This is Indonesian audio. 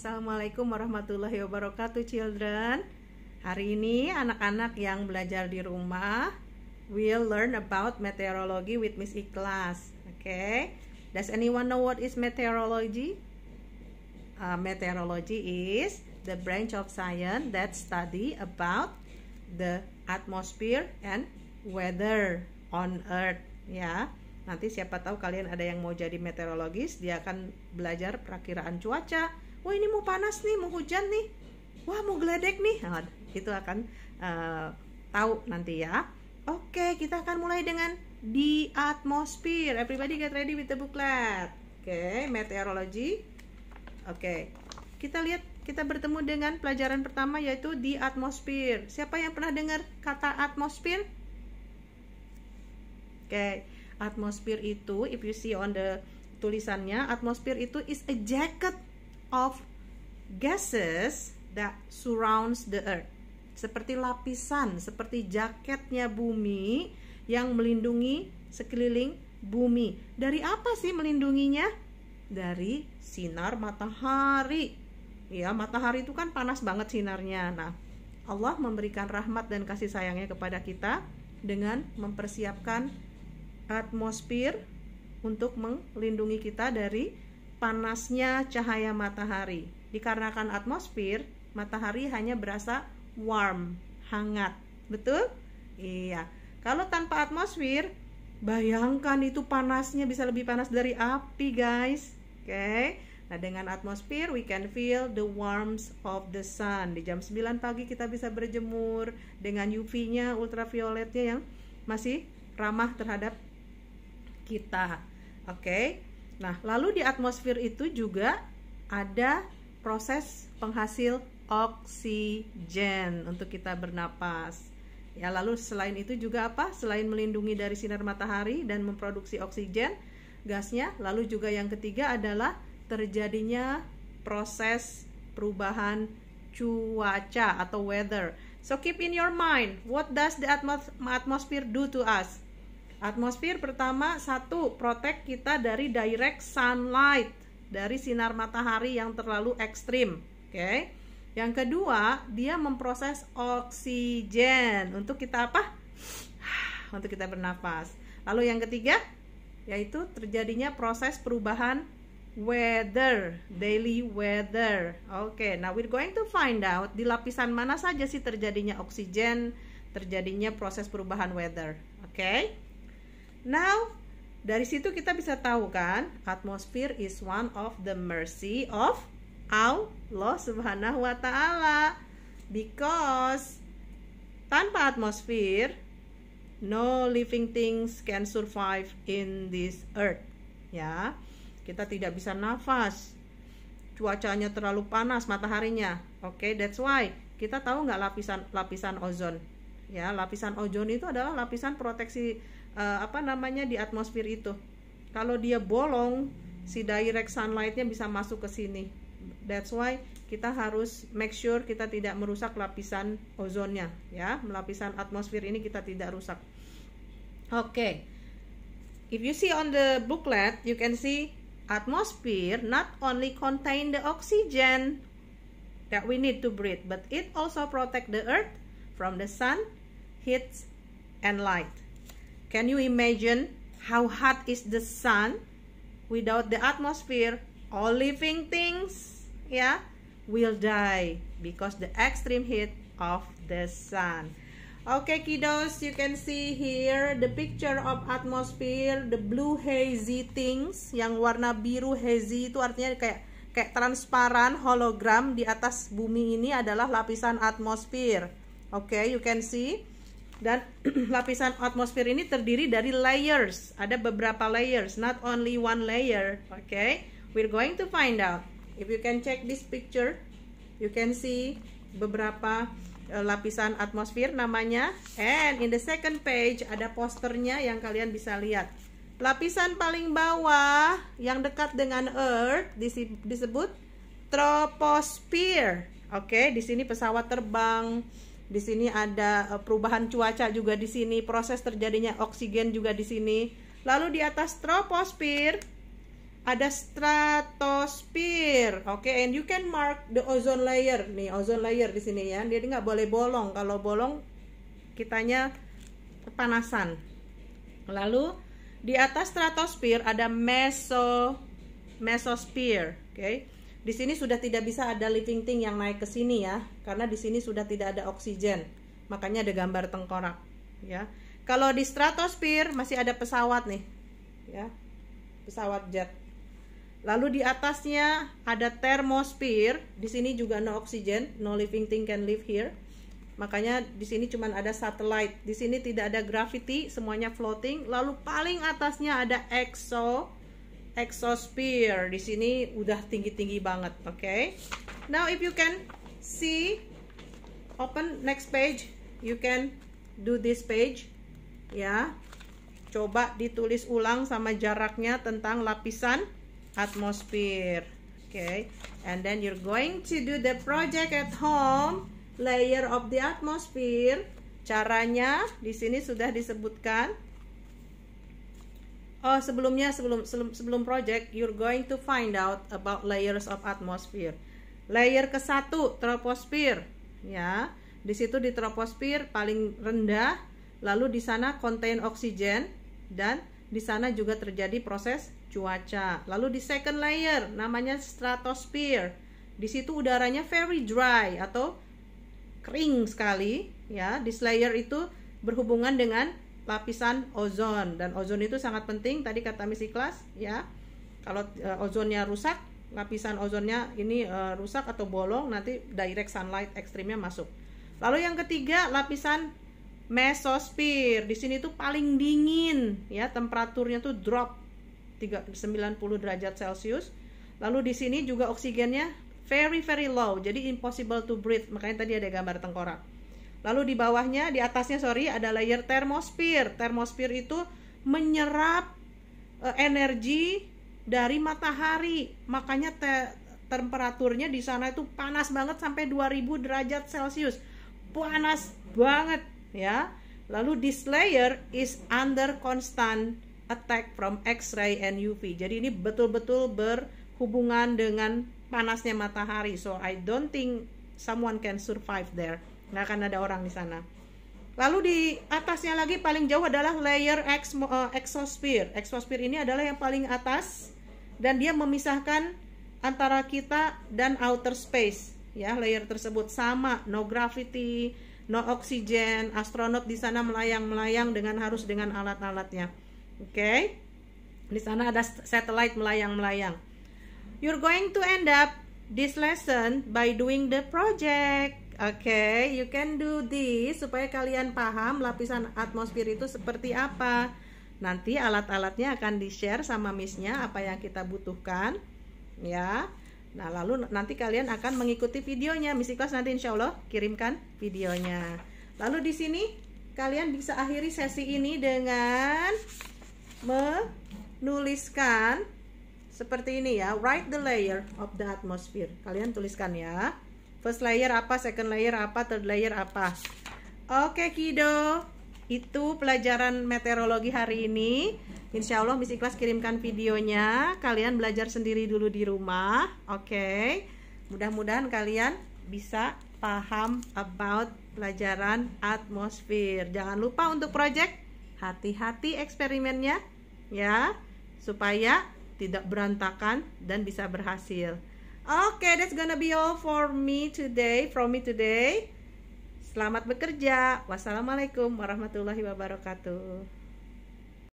Assalamualaikum warahmatullahi wabarakatuh children Hari ini anak-anak yang belajar di rumah will learn about meteorology with Miss Ikhlas Okay Does anyone know what is meteorology? Uh, meteorology is the branch of science that study about the atmosphere and weather on earth ya nanti siapa tahu kalian ada yang mau jadi meteorologis dia akan belajar perakiraan cuaca wah ini mau panas nih mau hujan nih wah mau geledek nih nah, itu akan uh, tahu nanti ya oke kita akan mulai dengan di atmosfer. everybody get ready with the booklet oke okay, meteorology oke kita lihat kita bertemu dengan pelajaran pertama yaitu di atmosfer. Siapa yang pernah dengar kata atmosfer? Oke, okay. atmosfer itu if you see on the tulisannya, atmosfer itu is a jacket of gases that surrounds the earth. Seperti lapisan, seperti jaketnya bumi yang melindungi sekeliling bumi. Dari apa sih melindunginya? Dari sinar matahari. Ya, matahari itu kan panas banget sinarnya. Nah, Allah memberikan rahmat dan kasih sayangnya kepada kita dengan mempersiapkan atmosfer untuk melindungi kita dari panasnya cahaya matahari. Dikarenakan atmosfer, matahari hanya berasa warm, hangat. Betul? Iya. Kalau tanpa atmosfer, bayangkan itu panasnya bisa lebih panas dari api, guys. Oke. Okay? Nah, dengan atmosfer we can feel the warmth of the sun. Di jam 9 pagi kita bisa berjemur dengan UV-nya, ultravioletnya yang masih ramah terhadap kita. Oke. Okay? Nah, lalu di atmosfer itu juga ada proses penghasil oksigen untuk kita bernapas. Ya, lalu selain itu juga apa? Selain melindungi dari sinar matahari dan memproduksi oksigen gasnya, lalu juga yang ketiga adalah terjadinya proses perubahan cuaca atau weather. So keep in your mind, what does the atmosphere do to us? Atmosfer pertama satu protek kita dari direct sunlight dari sinar matahari yang terlalu ekstrim. Oke. Okay? Yang kedua dia memproses oksigen untuk kita apa? Untuk kita bernapas. Lalu yang ketiga yaitu terjadinya proses perubahan weather, daily weather. Oke, okay, nah, now we're going to find out di lapisan mana saja sih terjadinya oksigen, terjadinya proses perubahan weather. Oke. Okay? Now, dari situ kita bisa tahu kan, atmosfer is one of the mercy of Allah Subhanahu wa taala. Because tanpa atmosfer, no living things can survive in this earth. Ya. Kita tidak bisa nafas. Cuacanya terlalu panas mataharinya. Oke, okay, that's why kita tahu nggak lapisan lapisan ozon. Ya, lapisan ozon itu adalah lapisan proteksi uh, apa namanya di atmosfer itu. Kalau dia bolong, si direct sunlightnya bisa masuk ke sini. That's why kita harus make sure kita tidak merusak lapisan ozonnya, ya. Lapisan atmosfer ini kita tidak rusak. Oke. Okay. If you see on the booklet, you can see atmosphere not only contain the oxygen that we need to breathe, but it also protect the earth from the sun, heat, and light. Can you imagine how hot is the sun without the atmosphere? All living things, yeah, will die because the extreme heat of the sun. Okay, kiddos, you can see here the picture of atmosphere, the blue hazy things, yang warna biru hazy itu artinya kayak kayak transparan hologram di atas bumi ini adalah lapisan atmosfer. okay, you can see dan lapisan atmosfer ini terdiri dari layers. Ada beberapa layers, not only one layer. Okay, we're going to find out. If you can check this picture, you can see beberapa eh, lapisan atmosfer namanya. And in the second page ada posternya yang kalian bisa lihat. Lapisan paling bawah yang dekat dengan Earth disebut troposphere. Oke, okay, di sini pesawat terbang, di sini ada eh, perubahan cuaca juga di sini, proses terjadinya oksigen juga di sini. Lalu di atas troposfer ada stratosphere. Oke, okay, and you can mark the ozone layer. Nih, ozone layer di sini ya. Dia nggak boleh bolong. Kalau bolong kitanya kepanasan. Lalu di atas stratosphere ada meso mesosphere, oke. Okay? Di sini sudah tidak bisa ada living thing yang naik ke sini ya, karena di sini sudah tidak ada oksigen. Makanya ada gambar tengkorak, ya. Kalau di stratosphere masih ada pesawat nih, ya. Pesawat jet. Lalu di atasnya ada thermosphere. Di sini juga no oksigen, no living thing can live here. Makanya di sini cuma ada satellite. Di sini tidak ada gravity, semuanya floating. Lalu paling atasnya ada exo exosphere. Di sini udah tinggi-tinggi banget, oke? Okay? Now if you can see open next page, you can do this page ya. Coba ditulis ulang sama jaraknya tentang lapisan atmosfer. Oke. Okay? And then you're going to do the project at home, layer of the atmosphere. Caranya di sini sudah disebutkan Oh, sebelumnya sebelum sebelum, project, you're going to find out about layers of atmosphere. Layer ke-1 troposfer, ya. Di situ di troposfer paling rendah, lalu di sana contain oksigen dan di sana juga terjadi proses cuaca. Lalu di second layer namanya stratosphere. Di situ udaranya very dry atau kering sekali, ya. This layer itu berhubungan dengan lapisan ozon dan ozon itu sangat penting tadi kata misi kelas ya kalau eh, ozonnya rusak lapisan ozonnya ini eh, rusak atau bolong nanti direct sunlight ekstrimnya masuk lalu yang ketiga lapisan mesosphere di sini tuh paling dingin ya temperaturnya tuh drop 390 90 derajat celcius lalu di sini juga oksigennya very very low jadi impossible to breathe makanya tadi ada gambar tengkorak Lalu di bawahnya, di atasnya sorry, ada layer termosfer. Termosfer itu menyerap e, energi dari matahari. Makanya te, temperaturnya di sana itu panas banget sampai 2000 derajat Celcius. Panas banget ya. Lalu this layer is under constant attack from X-ray and UV. Jadi ini betul-betul berhubungan dengan panasnya matahari. So I don't think someone can survive there. Nah, akan ada orang di sana. Lalu di atasnya lagi paling jauh adalah layer ex, eh, exosphere. Exosphere ini adalah yang paling atas dan dia memisahkan antara kita dan outer space, ya layer tersebut sama, no gravity, no oksigen, astronot di sana melayang-melayang dengan harus dengan alat-alatnya. Oke. Okay? Di sana ada satellite melayang-melayang. You're going to end up this lesson by doing the project okay, you can do this supaya kalian paham lapisan atmosfer itu seperti apa. Nanti alat-alatnya akan di-share sama missnya apa yang kita butuhkan, ya. Nah, lalu nanti kalian akan mengikuti videonya. Miss Ikhlas nanti insya Allah kirimkan videonya. Lalu di sini kalian bisa akhiri sesi ini dengan menuliskan seperti ini ya. Write the layer of the atmosphere. Kalian tuliskan ya. First layer apa, second layer apa, third layer apa. Oke, Kido. Itu pelajaran meteorologi hari ini. Insya Allah Miss kelas kirimkan videonya. Kalian belajar sendiri dulu di rumah. Oke. Mudah-mudahan kalian bisa paham about pelajaran atmosfer. Jangan lupa untuk project hati-hati eksperimennya ya supaya tidak berantakan dan bisa berhasil. Okay, that's gonna be all for me today. From me today. Selamat bekerja. Wassalamualaikum warahmatullahi wabarakatuh.